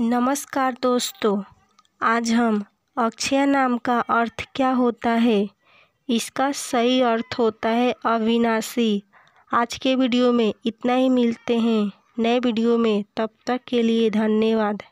नमस्कार दोस्तों आज हम अक्षय नाम का अर्थ क्या होता है इसका सही अर्थ होता है अविनाशी आज के वीडियो में इतना ही मिलते हैं नए वीडियो में तब तक के लिए धन्यवाद